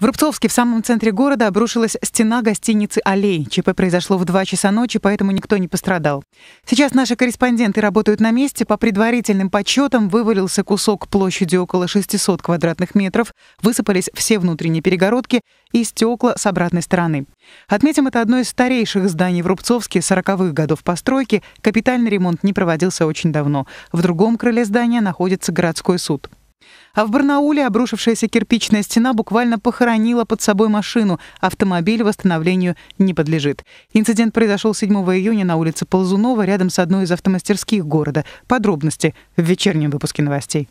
В Рубцовске, в самом центре города, обрушилась стена гостиницы «Аллей». ЧП произошло в 2 часа ночи, поэтому никто не пострадал. Сейчас наши корреспонденты работают на месте. По предварительным подсчетам вывалился кусок площадью около 600 квадратных метров, высыпались все внутренние перегородки и стекла с обратной стороны. Отметим, это одно из старейших зданий в Рубцовске 40-х годов постройки. Капитальный ремонт не проводился очень давно. В другом крыле здания находится городской суд. А в Барнауле обрушившаяся кирпичная стена буквально похоронила под собой машину. Автомобиль восстановлению не подлежит. Инцидент произошел 7 июня на улице Ползунова рядом с одной из автомастерских города. Подробности в вечернем выпуске новостей.